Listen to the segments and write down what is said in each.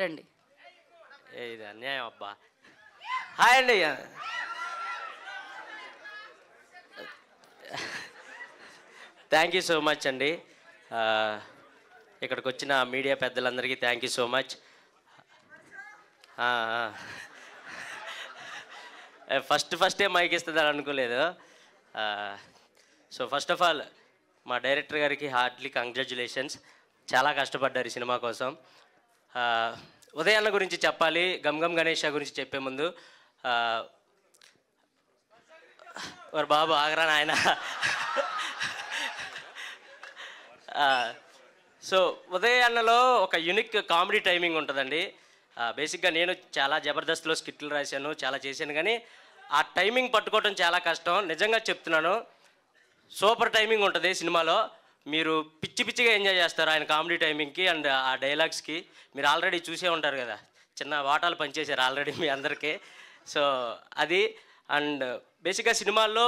రండి ఇది అన్యాయం అబ్బా హాయ్ అండి థ్యాంక్ యూ సో మచ్ అండి ఇక్కడికి వచ్చిన మీడియా పెద్దలందరికీ thank you so much first ఫస్టే మైక్ ఇస్తుంది అని అనుకోలేదు సో ఫస్ట్ ఆఫ్ ఆల్ మా డైరెక్టర్ గారికి హార్ట్లీ కంగ్రాచులేషన్స్ చాలా కష్టపడ్డారు ఈ సినిమా కోసం ఉదయాల గురించి చెప్పాలి గమ్గం గణేష గురించి చెప్పే ముందు మరి బాబు ఆగరా నాయన సో ఉదయాన్నలో ఒక యునిక్ కామెడీ టైమింగ్ ఉంటుందండి బేసిక్గా నేను చాలా జబర్దస్త్లో స్కిట్లు రాశాను చాలా చేశాను కానీ ఆ టైమింగ్ పట్టుకోవడం చాలా కష్టం నిజంగా చెప్తున్నాను సూపర్ టైమింగ్ ఉంటుంది సినిమాలో మీరు పిచ్చి పిచ్చిగా ఎంజాయ్ చేస్తారు ఆయన కామెడీ టైమింగ్కి అండ్ ఆ డైలాగ్స్కి మీరు ఆల్రెడీ చూసే ఉంటారు కదా చిన్న వాటాలు పనిచేశారు ఆల్రెడీ మీ అందరికీ సో అది అండ్ బేసిక్గా సినిమాల్లో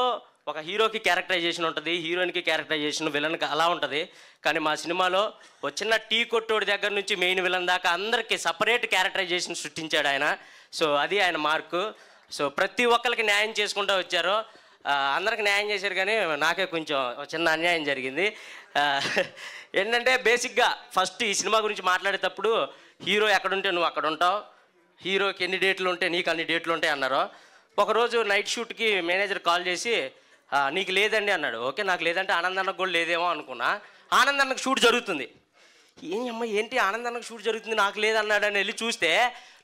ఒక హీరోకి క్యారెక్టరైజేషన్ ఉంటుంది హీరోయిన్కి క్యారెక్టరైజేషన్ విలన్కి అలా ఉంటుంది కానీ మా సినిమాలో వచ్చిన టీ కొట్టోడి దగ్గర నుంచి మెయిన్ విలన్ దాకా అందరికీ సపరేట్ క్యారెక్టరైజేషన్ సృష్టించాడు ఆయన సో అది ఆయన మార్కు సో ప్రతి ఒక్కరికి న్యాయం చేసుకుంటూ వచ్చారు అందరికి న్యాయం చేశారు కానీ నాకే కొంచెం చిన్న అన్యాయం జరిగింది ఏంటంటే బేసిక్గా ఫస్ట్ ఈ సినిమా గురించి మాట్లాడేటప్పుడు హీరో ఎక్కడుంటే నువ్వు అక్కడ ఉంటావు హీరోకి ఎన్ని డేట్లు ఉంటే నీకు అన్ని డేట్లు ఉంటాయి అన్నారు ఒకరోజు నైట్ షూట్కి మేనేజర్ కాల్ చేసి నీకు లేదండి అన్నాడు ఓకే నాకు లేదంటే ఆనందానికి కూడా లేదేమో అనుకున్నా ఆనందానికి షూట్ జరుగుతుంది ఏం అమ్మ ఏంటి ఆనందానికి షూట్ జరుగుతుంది నాకు లేదన్నాడని వెళ్ళి చూస్తే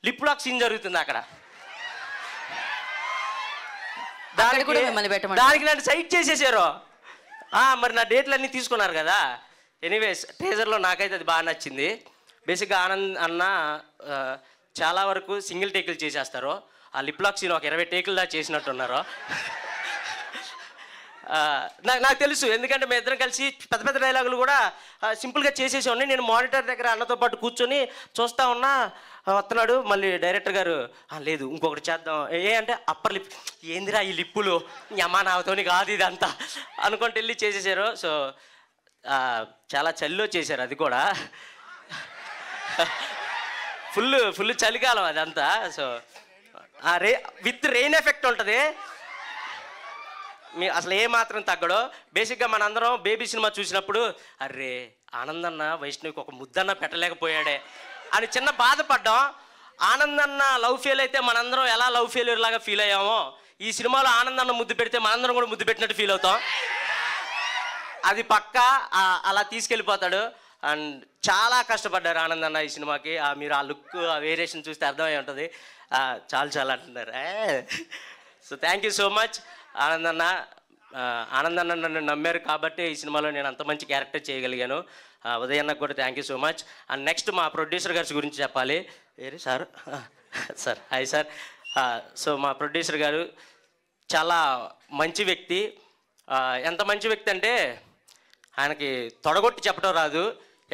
లిప్లాక్ సీన్ జరుగుతుంది అక్కడ దానికి నన్ను సైట్ చేసేసారు మరి నా డేట్లు అన్నీ తీసుకున్నారు కదా ఎనీవేస్ టేజర్లో నాకైతే అది బాగా నచ్చింది బేసిక్గా ఆనంద్ అన్న చాలా వరకు సింగిల్ టేకులు చేసేస్తారు ఆ లిప్లాక్ సీన్ ఒక ఇరవై టేకులు దా చేసినట్టున్నారు నాకు నాకు తెలుసు ఎందుకంటే మేము ఇద్దరం కలిసి పెద్ద పెద్ద డైలాగులు కూడా సింపుల్గా చేసేసేవాడిని నేను మానిటర్ దగ్గర అన్నతో పాటు కూర్చొని చూస్తూ ఉన్నా వస్తున్నాడు మళ్ళీ డైరెక్టర్ గారు లేదు ఇంకొకటి చేద్దాం ఏ అంటే అప్పర్ లిప్ ఏందిరా ఈ లిప్పులు అమ్మా నాతోని కాదు ఇదంతా అనుకుంటే వెళ్ళి చేసేసారు సో చాలా చలిలో చేశారు అది కూడా ఫుల్ ఫుల్ చలికాలం అదంతా సో రే విత్ రెయిన్ ఎఫెక్ట్ ఉంటుంది మీ అసలు ఏ మాత్రం తగ్గడో బేసిక్గా మనందరం బేబీ సినిమా చూసినప్పుడు అర్రే ఆనందన్న వైష్ణవికి ఒక ముద్దన్న పెట్టలేకపోయాడే అని చిన్న బాధపడ్డాం ఆనందన్న లవ్ ఫెయిల్ అయితే మనందరం ఎలా లవ్ ఫెయిల్యూర్ లాగా ఫీల్ అయ్యామో ఈ సినిమాలో ఆనందన్న ముద్దు పెడితే మనందరం కూడా ముద్దు పెట్టినట్టు ఫీల్ అవుతాం అది పక్క అలా తీసుకెళ్ళిపోతాడు అండ్ చాలా కష్టపడ్డారు ఆనందన్న ఈ సినిమాకి మీరు ఆ లుక్ ఆ వేరియేషన్ చూస్తే అర్థమై ఉంటుంది చాలు చాలా అంటున్నారు so thank you so much ఆనందన్న ఆనందన్న నన్ను నమ్మారు కాబట్టి ఈ సినిమాలో నేను అంత మంచి క్యారెక్టర్ చేయగలిగాను ఉదయన్నకు కూడా thank you so much and next మా ప్రొడ్యూసర్ గారి గురించి చెప్పాలి ఏరి sir sir hi sir so మా ప్రొడ్యూసర్ గారు చాలా మంచి వ్యక్తి ఎంత మంచి వ్యక్తి అంటే ఆయనకి తొడగొట్టి చెప్పడం రాదు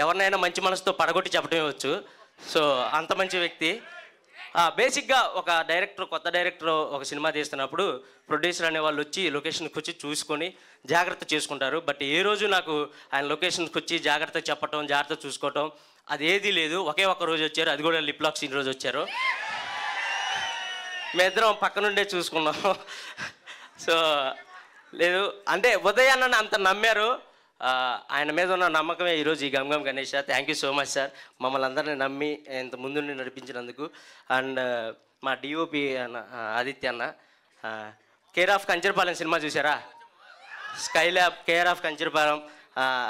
ఎవరినైనా మంచి మనసుతో పడగొట్టి చెప్పడమే వచ్చు సో అంత మంచి వ్యక్తి బేసిక్గా ఒక డైరెక్టర్ కొత్త డైరెక్టర్ ఒక సినిమా తీస్తున్నప్పుడు ప్రొడ్యూసర్ అనే వాళ్ళు వచ్చి లొకేషన్కి వచ్చి చూసుకొని జాగ్రత్త చేసుకుంటారు బట్ ఏ రోజు నాకు ఆయన లొకేషన్కి వచ్చి జాగ్రత్త చెప్పటం జాగ్రత్త చూసుకోవటం అది ఏదీ లేదు ఒకే ఒక్క రోజు వచ్చారు అది కూడా లిప్లాక్స్ ఈ సీన్ రోజు వచ్చారు మేమిద్దరం పక్కనుండే చూసుకున్నాం సో లేదు అంటే ఉదయాన్న అంత నమ్మారు ఆయన మీద ఉన్న నమ్మకమే ఈరోజు ఈ గంగం Ganesh thank you so much sir మమ్మల్ని అందరినీ నమ్మి ఇంత ముందు నడిపించినందుకు అండ్ uh, మా డిఓపి అన్న ఆదిత్య అన్న కేర్ ఆఫ్ కంచర్పాలెం సినిమా చూసారా Skylab care of Kancharapalem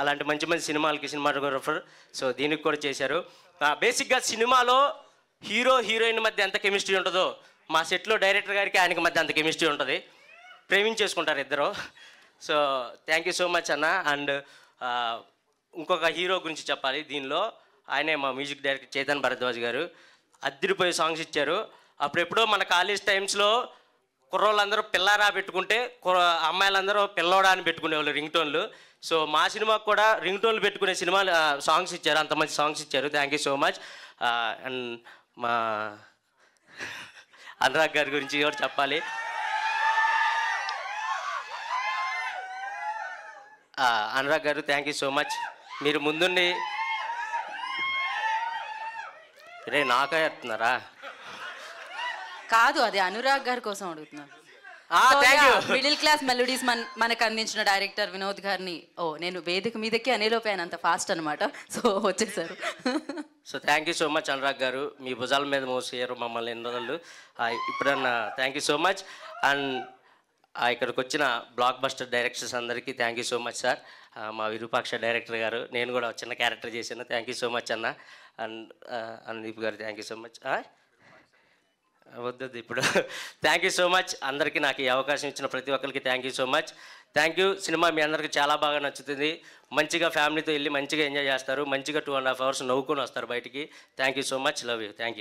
అలాంటి మంచి మంచి సినిమాలకి సినిమాటోగ్రఫర్ సో దీనికి కూడా చేశారు బేసిక్గా సినిమాలో హీరో హీరోయిన్ మధ్య ఎంత కెమిస్ట్రీ ఉంటుందో మా సెట్లో డైరెక్టర్ గారికి ఆయనకి మధ్య అంత కెమిస్ట్రీ ఉంటుంది ప్రేమించేసుకుంటారు ఇద్దరు so thank you so much అన్న అండ్ ఇంకొక హీరో గురించి చెప్పాలి దీనిలో ఆయనే మా మ్యూజిక్ డైరెక్టర్ చేతన్ భరద్వాజ్ గారు అద్దరిపోయే సాంగ్స్ ఇచ్చారు అప్పుడెప్పుడో మన కాలేజ్ టైమ్స్లో కుర్రోళ్ళందరూ పిల్లారా పెట్టుకుంటే అమ్మాయిలందరూ పిల్లోడా అని పెట్టుకునేవాళ్ళు రింగ్ టోన్లు సో మా సినిమాకు కూడా రింగ్ టోన్లు పెట్టుకునే సినిమా సాంగ్స్ ఇచ్చారు అంత మంచి సాంగ్స్ ఇచ్చారు thank you so much and మా అనురాగ్ గారి గురించి కూడా చెప్పాలి అనురాగ్ గారు థ్యాంక్ యూ సో మచ్ మీరు ముందుండి రే నాకే చెప్తున్నారా కాదు అది అనురాగ్ గారి కోసం అడుగుతున్నాను మిడిల్ క్లాస్ మెలోడీస్ మన మనకు అందించిన డైరెక్టర్ వినోద్ గారిని ఓ నేను వేదిక మీదకి అనేలోపోయాను అంత ఫాస్ట్ అనమాట సో వచ్చేసారు so thank you so much Anurag గారు మీ భుజాల మీద మోసారు మమ్మల్ని ఎన్ని రోజులు ఇప్పుడన్నా thank you so much and ఇక్కడికి వచ్చిన బ్లాక్ బస్టర్ డైరెక్టర్స్ అందరికీ thank you so much sir మా విరూపాక్ష డైరెక్టర్ గారు నేను కూడా చిన్న క్యారెక్టర్ చేశాను థ్యాంక్ యూ సో మచ్ అన్న అండ్ అనుదీప్ గారు థ్యాంక్ యూ సో మచ్ వద్దు ఇప్పుడు థ్యాంక్ యూ సో మచ్ అందరికీ నాకు ఈ అవకాశం ఇచ్చిన ప్రతి ఒక్కరికి thank you so much thank you సినిమా మీ అందరికీ చాలా బాగా నచ్చుతుంది మంచిగా ఫ్యామిలీతో వెళ్ళి మంచిగా ఎంజాయ్ చేస్తారు మంచిగా టూ అండ్ హాఫ్ అవర్స్ నవ్వుకొని వస్తారు బయటికి thank you so much love you thank you